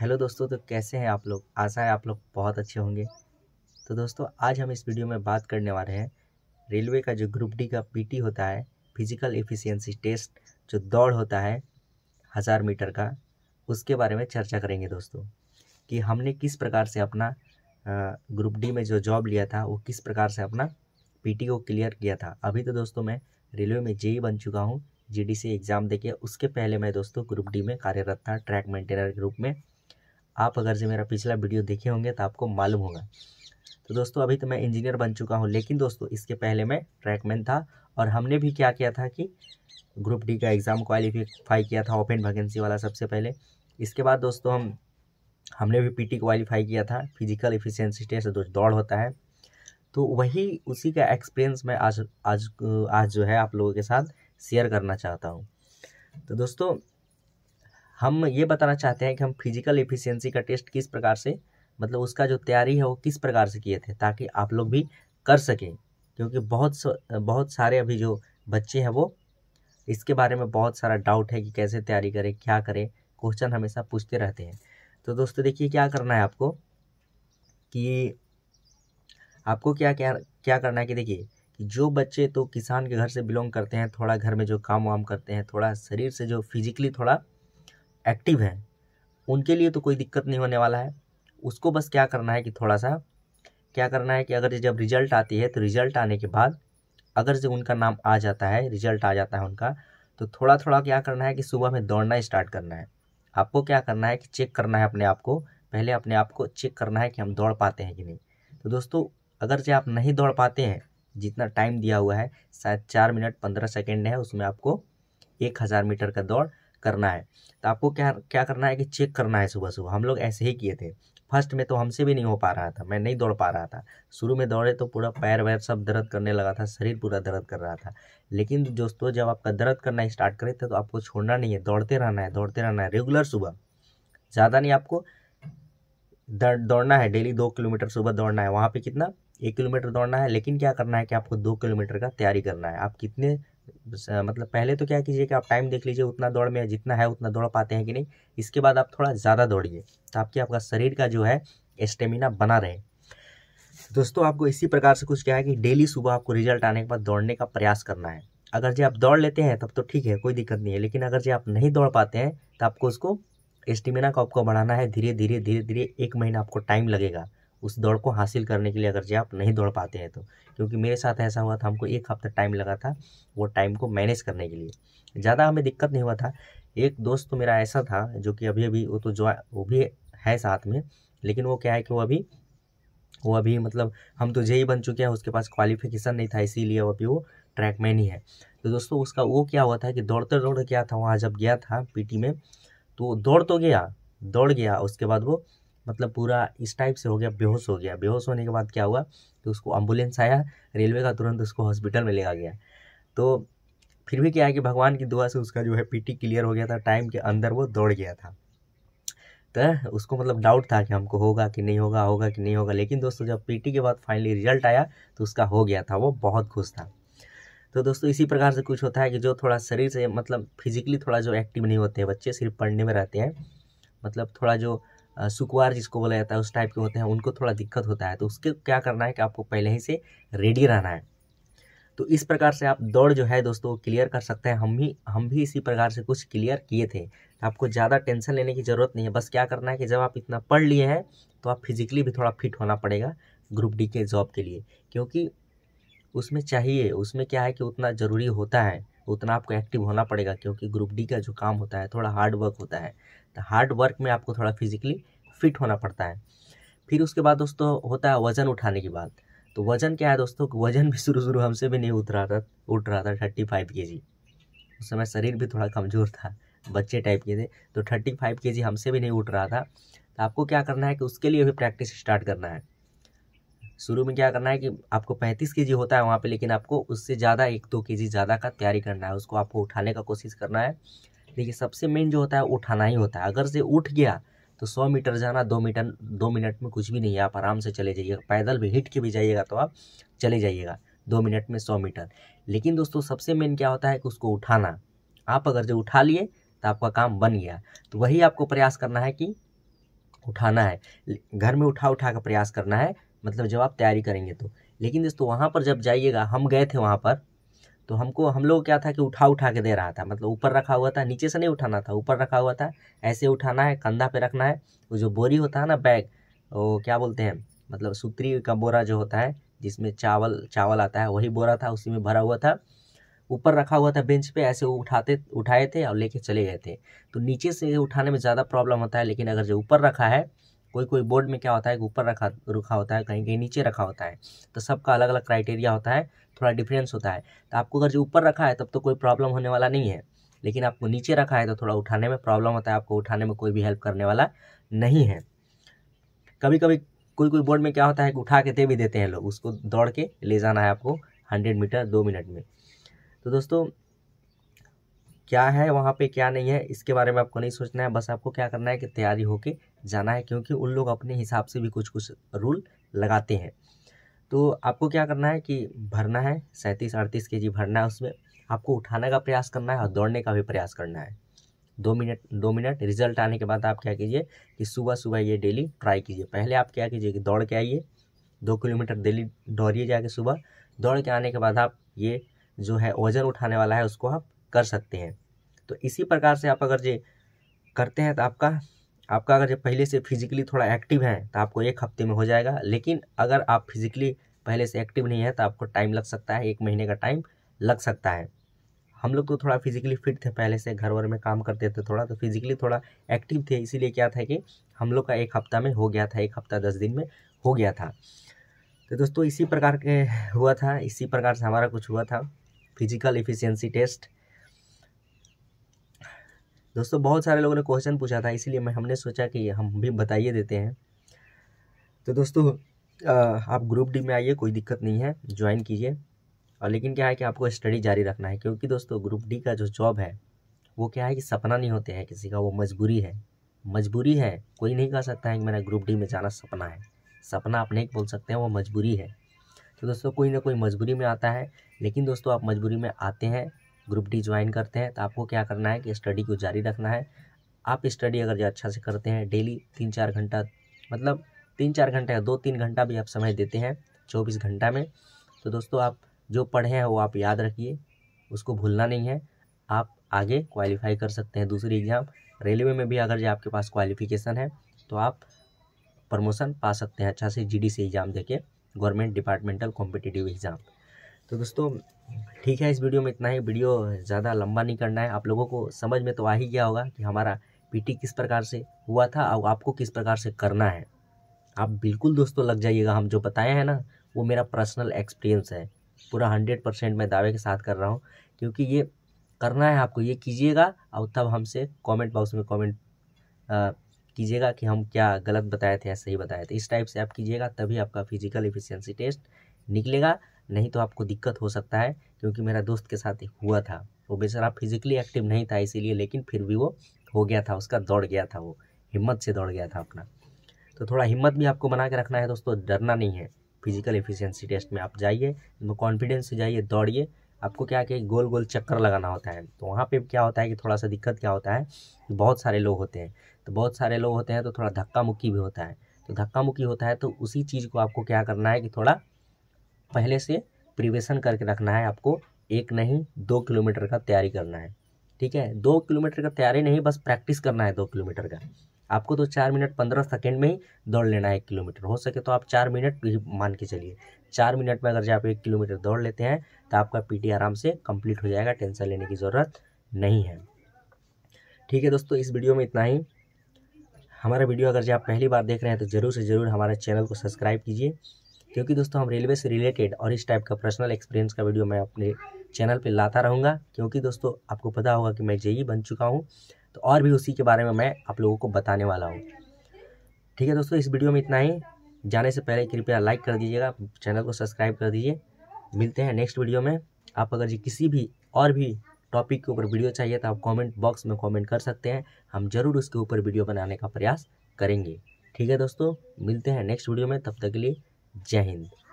hello दोस्तों तो कैसे हैं आप लोग आशा है आप लोग बहुत अच्छे होंगे तो दोस्तों आज हम इस वीडियो में बात करने वाले हैं रेलवे का जो ग्रुप डी का पीटी होता है फिजिकल एफिशिएंसी टेस्ट जो दौड़ होता है हज़ार मीटर का उसके बारे में चर्चा करेंगे दोस्तों कि हमने किस प्रकार से अपना ग्रुप डी में जो जॉब लिया था वो किस प्रकार से अपना पी को क्लियर किया था अभी तो दोस्तों मैं रेलवे में जेई बन चुका हूँ जीडीसी एग्ज़ाम देके उसके पहले मैं दोस्तों ग्रुप डी में कार्यरत था ट्रैक मेंटेनर ग्रुप में आप अगर से मेरा पिछला वीडियो देखे होंगे तो आपको मालूम होगा तो दोस्तों अभी तो मैं इंजीनियर बन चुका हूँ लेकिन दोस्तों इसके पहले मैं ट्रैकमैन था और हमने भी क्या किया था कि ग्रुप डी का एग्ज़ाम क्वालिफाई किया था ओपन वैकेंसी वाला सबसे पहले इसके बाद दोस्तों हम हमने भी पीटी क्वालिफाई किया था फिजिकल इफ़िशेंसी टेस्ट जो दौड़ होता है तो वही उसी का एक्सपीरियंस मैं आज आज आज जो है आप लोगों के साथ शेयर करना चाहता हूँ तो दोस्तों हम ये बताना चाहते हैं कि हम फिजिकल एफिशिएंसी का टेस्ट किस प्रकार से मतलब उसका जो तैयारी है वो किस प्रकार से किए थे ताकि आप लोग भी कर सकें क्योंकि बहुत बहुत सारे अभी जो बच्चे हैं वो इसके बारे में बहुत सारा डाउट है कि कैसे तैयारी करें क्या करें क्वेश्चन हमेशा पूछते रहते हैं तो दोस्तों देखिए क्या करना है आपको कि आपको क्या क्या क्या करना है कि देखिए कि जो बच्चे तो किसान के घर से बिलोंग करते हैं थोड़ा घर में जो काम वाम करते हैं थोड़ा शरीर से जो फिजिकली थोड़ा एक्टिव हैं उनके लिए तो कोई दिक्कत नहीं होने वाला है उसको बस क्या करना है कि थोड़ा सा क्या करना है कि अगर जब रिजल्ट आती है तो रिजल्ट आने के बाद अगर जब उनका नाम आ जाता है रिजल्ट आ जाता है उनका तो थोड़ा थोड़ा क्या करना है कि सुबह में दौड़ना स्टार्ट करना है आपको क्या करना है कि चेक करना है अपने आप को पहले अपने आप को चेक करना है कि हम दौड़ पाते हैं कि नहीं तो दोस्तों अगर जो आप नहीं दौड़ पाते हैं जितना टाइम दिया हुआ है शायद चार मिनट पंद्रह सेकेंड है उसमें आपको एक हज़ार मीटर का दौड़ करना है तो आपको क्या क्या करना है कि चेक करना है सुबह सुबह हम लोग ऐसे ही किए थे फर्स्ट में तो हमसे भी नहीं हो पा रहा था मैं नहीं दौड़ पा रहा था शुरू में दौड़े तो पूरा पैर वैर सब दर्द करने लगा था शरीर पूरा दर्द कर रहा था लेकिन दोस्तों जब आपका दर्द करना स्टार्ट करे तो आपको छोड़ना नहीं है दौड़ते रहना है दौड़ते रहना है रेगुलर सुबह ज़्यादा नहीं आपको दौड़ना है डेली दो किलोमीटर सुबह दौड़ना है वहाँ पे कितना एक किलोमीटर दौड़ना है लेकिन क्या करना है कि आपको दो किलोमीटर का तैयारी करना है आप कितने मतलब पहले तो क्या कीजिए कि आप टाइम देख लीजिए उतना दौड़ में जितना है उतना दौड़ पाते हैं कि नहीं इसके बाद आप थोड़ा ज़्यादा दौड़िए तो आपके आपका शरीर का जो है स्टेमिना बना रहे दोस्तों आपको इसी प्रकार से कुछ क्या है कि डेली सुबह आपको रिजल्ट आने के बाद दौड़ने का प्रयास करना है अगर जी आप दौड़ लेते हैं तब तो ठीक है कोई दिक्कत नहीं है लेकिन अगर जी आप नहीं दौड़ पाते हैं तो आपको उसको स्टेमिना को आपको बढ़ाना है धीरे धीरे धीरे धीरे एक महीना आपको टाइम लगेगा उस दौड़ को हासिल करने के लिए अगर आप नहीं दौड़ पाते हैं तो क्योंकि मेरे साथ ऐसा हुआ था हमको एक हफ्ता टाइम लगा था वो टाइम को मैनेज करने के लिए ज़्यादा हमें दिक्कत नहीं हुआ था एक दोस्त तो मेरा ऐसा था जो कि अभी अभी वो तो जो वो भी है साथ में लेकिन वो क्या है कि वो अभी वो अभी मतलब हम तो जेई बन चुके हैं उसके पास क्वालिफिकेशन नहीं था इसीलिए वो अभी वो ट्रैक में नहीं है तो दोस्तों उसका वो क्या हुआ था कि दौड़ते दौड़ते क्या था वहाँ जब गया था पीटी में तो दौड़ तो गया दौड़ गया उसके बाद वो मतलब पूरा इस टाइप से हो गया बेहोश हो गया बेहोश होने के बाद क्या हुआ कि उसको एम्बुलेंस आया रेलवे का तुरंत उसको हॉस्पिटल में ले आ गया तो फिर भी क्या है कि भगवान की दुआ से उसका जो है पीटी क्लियर हो गया था टाइम के अंदर वो दौड़ गया था तो उसको मतलब डाउट था कि हमको होगा कि नहीं होगा होगा कि नहीं होगा लेकिन दोस्तों जब पीटी के बाद फाइनली रिजल्ट आया तो उसका हो गया था वो बहुत खुश था तो दोस्तों इसी प्रकार से कुछ होता है कि जो थोड़ा शरीर से मतलब फिजिकली थोड़ा जो एक्टिव नहीं होते हैं बच्चे सिर्फ पढ़ने में रहते हैं मतलब थोड़ा जो सुकवार जिसको बोला जाता है उस टाइप के होते हैं उनको थोड़ा दिक्कत होता है तो उसके क्या करना है कि आपको पहले ही से रेडी रहना है तो इस प्रकार से आप दौड़ जो है दोस्तों क्लियर कर सकते हैं हम भी हम भी इसी प्रकार से कुछ क्लियर किए थे आपको ज़्यादा टेंशन लेने की ज़रूरत नहीं है बस क्या करना है कि जब आप इतना पढ़ लिए हैं तो आप फिजिकली भी थोड़ा फिट होना पड़ेगा ग्रुप डी के जॉब के लिए क्योंकि उसमें चाहिए उसमें क्या है कि उतना ज़रूरी होता है तो उतना आपको एक्टिव होना पड़ेगा क्योंकि ग्रुप डी का जो काम होता है थोड़ा हार्ड वर्क होता है तो हार्ड वर्क में आपको थोड़ा फिजिकली फिट होना पड़ता है फिर उसके बाद दोस्तों होता है वज़न उठाने की बात तो वज़न क्या है दोस्तों वज़न भी शुरू शुरू हमसे भी नहीं उठ रहा था उठ रहा था थर्टी फाइव के जी उस समय शरीर भी थोड़ा कमज़ोर था बच्चे टाइप के थे तो थर्टी फाइव के जी हमसे भी नहीं उठ रहा था तो आपको क्या करना है कि उसके लिए भी प्रैक्टिस स्टार्ट करना है शुरू में क्या करना है कि आपको पैंतीस के होता है वहाँ पे लेकिन आपको उससे ज़्यादा एक दो के ज़्यादा का तैयारी करना है उसको आपको उठाने का कोशिश करना है देखिए सबसे मेन जो होता है उठाना ही होता है अगर से उठ गया तो सौ मीटर जाना दो मीटर दो मिनट में कुछ भी नहीं है आप आराम से चले जाइएगा पैदल भी हिट के भी जाइएगा तो आप चले जाइएगा दो मिनट में सौ मीटर लेकिन दोस्तों सबसे मेन क्या होता है कि उसको उठाना आप अगर जो उठा लिए तो आपका काम बन गया तो वही आपको प्रयास करना है कि उठाना है घर में उठा उठा कर प्रयास करना है मतलब जब आप तैयारी करेंगे तो लेकिन दोस्तों वहाँ पर जब जाइएगा हम गए थे वहाँ पर तो हमको हम लोग क्या था कि उठा उठा के दे रहा था मतलब ऊपर रखा हुआ था नीचे से नहीं उठाना था ऊपर रखा हुआ था ऐसे उठाना है कंधा पे रखना है वो जो बोरी होता है ना बैग वो क्या बोलते हैं मतलब सूत्री का बोरा जो होता है जिसमें चावल चावल आता है वही बोरा था उसी में भरा हुआ था ऊपर रखा हुआ था बेंच पे ऐसे वो उठाते उठाए थे और लेके चले गए थे तो नीचे से उठाने में ज़्यादा प्रॉब्लम होता है लेकिन अगर जो ऊपर रखा है कोई कोई बोर्ड में क्या होता है ऊपर रखा रखा होता है कहीं कहीं नीचे रखा होता है तो सबका अलग अलग क्राइटेरिया होता है थोड़ा डिफरेंस होता है तो आपको अगर जो ऊपर रखा है तब तो कोई प्रॉब्लम होने वाला नहीं है लेकिन आपको नीचे रखा है तो थोड़ा उठाने में प्रॉब्लम होता है आपको उठाने में कोई भी हेल्प करने वाला नहीं है कभी कभी कोई कोई बोर्ड में क्या होता है कि उठा के दे भी देते हैं लोग उसको दौड़ के ले जाना है आपको हंड्रेड मीटर दो मिनट में तो दोस्तों क्या है वहाँ पे क्या नहीं है इसके बारे में आपको नहीं सोचना है बस आपको क्या करना है कि तैयारी होके जाना है क्योंकि उन लोग अपने हिसाब से भी कुछ कुछ रूल लगाते हैं तो आपको क्या करना है कि भरना है सैंतीस अड़तीस के जी भरना है उसमें आपको उठाने का प्रयास करना है और दौड़ने का भी प्रयास करना है दो मिनट दो मिनट रिजल्ट आने के बाद आप क्या कीजिए कि सुबह सुबह ये डेली ट्राई कीजिए पहले आप क्या कीजिए कि दौड़ के आइए दो किलोमीटर डेली दौड़िए जाके सुबह दौड़ के आने के बाद आप ये जो है वज़न उठाने वाला है उसको आप कर सकते हैं तो इसी प्रकार से आप अगर जे करते हैं तो आपका आपका अगर जब पहले से फिजिकली थोड़ा एक्टिव है तो आपको एक हफ्ते में हो जाएगा लेकिन अगर आप फिजिकली पहले से एक्टिव नहीं है तो आपको टाइम लग सकता है एक महीने का टाइम लग सकता है हम लोग तो थोड़ा फिजिकली फिट थे पहले से घर वर में काम करते थे थोड़ा तो फिजिकली थोड़ा एक्टिव थे इसीलिए क्या था कि हम लोग का एक हफ्ता में हो गया था एक हफ्ता दस दिन में हो गया था तो दोस्तों इसी प्रकार के हुआ था इसी प्रकार से हमारा कुछ हुआ था फिजिकल इफिशियंसी टेस्ट दोस्तों बहुत सारे लोगों ने क्वेश्चन पूछा था इसीलिए मैं हमने सोचा कि हम भी बताइए देते हैं तो दोस्तों आप ग्रुप डी में आइए कोई दिक्कत नहीं है ज्वाइन कीजिए और लेकिन क्या है कि आपको स्टडी जारी रखना है क्योंकि दोस्तों ग्रुप डी का जो जॉब है वो क्या है कि सपना नहीं होते हैं किसी का वो मजबूरी है मजबूरी है कोई नहीं कह सकता है कि मेरा ग्रुप डी में जाना सपना है सपना आप नहीं बोल सकते हैं वो मजबूरी है तो दोस्तों कोई ना कोई मजबूरी में आता है लेकिन दोस्तों आप मजबूरी में आते हैं ग्रुप डी ज्वाइन करते हैं तो आपको क्या करना है कि स्टडी को जारी रखना है आप स्टडी अगर अच्छा से करते हैं डेली तीन चार घंटा मतलब तीन चार घंटा या दो तीन घंटा भी आप समय देते हैं चौबीस घंटा में तो दोस्तों आप जो पढ़े हैं वो आप याद रखिए उसको भूलना नहीं है आप आगे क्वालिफाई कर सकते हैं दूसरी एग्ज़ाम रेलवे में भी अगर जो आपके पास क्वालिफिकेशन है तो आप प्रमोशन पा सकते हैं अच्छा से जीडीसी एग्ज़ाम देके गवर्नमेंट डिपार्टमेंटल कॉम्पिटिटिव एग्ज़ाम तो दोस्तों ठीक है इस वीडियो में इतना ही वीडियो ज़्यादा लंबा नहीं करना है आप लोगों को समझ में तो आ ही गया होगा कि हमारा पीटी किस प्रकार से हुआ था और आपको किस प्रकार से करना है आप बिल्कुल दोस्तों लग जाइएगा हम जो बताए हैं ना वो मेरा पर्सनल एक्सपीरियंस है पूरा हंड्रेड परसेंट मैं दावे के साथ कर रहा हूँ क्योंकि ये करना है आपको ये कीजिएगा और तब हमसे कमेंट बॉक्स में कमेंट कीजिएगा कि हम क्या गलत बताए थे या सही बताए थे इस टाइप से आप कीजिएगा तभी आपका फिजिकल इफिशियंसी टेस्ट निकलेगा नहीं तो आपको दिक्कत हो सकता है क्योंकि मेरा दोस्त के साथ हुआ था वो बेचारा फिजिकली एक्टिव नहीं था इसीलिए लेकिन फिर भी वो हो गया था उसका दौड़ गया था वो हिम्मत से दौड़ गया था अपना तो थोड़ा हिम्मत भी आपको बना के रखना है दोस्तों डरना नहीं है फिजिकल एफिशिएंसी टेस्ट में आप जाइए कॉन्फिडेंस से जाइए दौड़िए आपको क्या कि गोल गोल चक्कर लगाना होता है तो वहाँ पे क्या होता है कि थोड़ा सा दिक्कत क्या होता है बहुत सारे लोग होते हैं तो बहुत सारे लोग होते हैं तो थोड़ा धक्का मुक्की भी होता है तो धक्का मुक्की होता है तो उसी चीज़ को आपको क्या करना है कि थोड़ा पहले से प्रिवेशन करके रखना है आपको एक नहीं दो किलोमीटर का तैयारी करना है ठीक है दो किलोमीटर का तैयारी नहीं बस प्रैक्टिस करना है दो किलोमीटर का आपको तो चार मिनट पंद्रह सेकेंड में ही दौड़ लेना है एक किलोमीटर हो सके तो आप चार मिनट मान के चलिए चार मिनट में अगर जब आप एक किलोमीटर दौड़ लेते हैं तो आपका पीटी आराम से कंप्लीट हो जाएगा टेंशन लेने की ज़रूरत नहीं है ठीक है दोस्तों इस वीडियो में इतना ही हमारा वीडियो अगर जब आप पहली बार देख रहे हैं तो ज़रूर से ज़रूर हमारे चैनल को सब्सक्राइब कीजिए क्योंकि दोस्तों हम रेलवे से रिलेटेड और इस टाइप का पर्सनल एक्सपीरियंस का वीडियो मैं अपने चैनल पर लाता रहूँगा क्योंकि दोस्तों आपको पता होगा कि मैं जेई e बन चुका हूँ तो और भी उसी के बारे में मैं आप लोगों को बताने वाला हूँ ठीक है दोस्तों इस वीडियो में इतना ही जाने से पहले कृपया लाइक कर दीजिएगा चैनल को सब्सक्राइब कर दीजिए मिलते हैं नेक्स्ट वीडियो में आप अगर जी किसी भी और भी टॉपिक के ऊपर वीडियो चाहिए तो आप कमेंट बॉक्स में कमेंट कर सकते हैं हम ज़रूर उसके ऊपर वीडियो बनाने का प्रयास करेंगे ठीक है दोस्तों मिलते हैं नेक्स्ट वीडियो में तब तक के लिए जय हिंद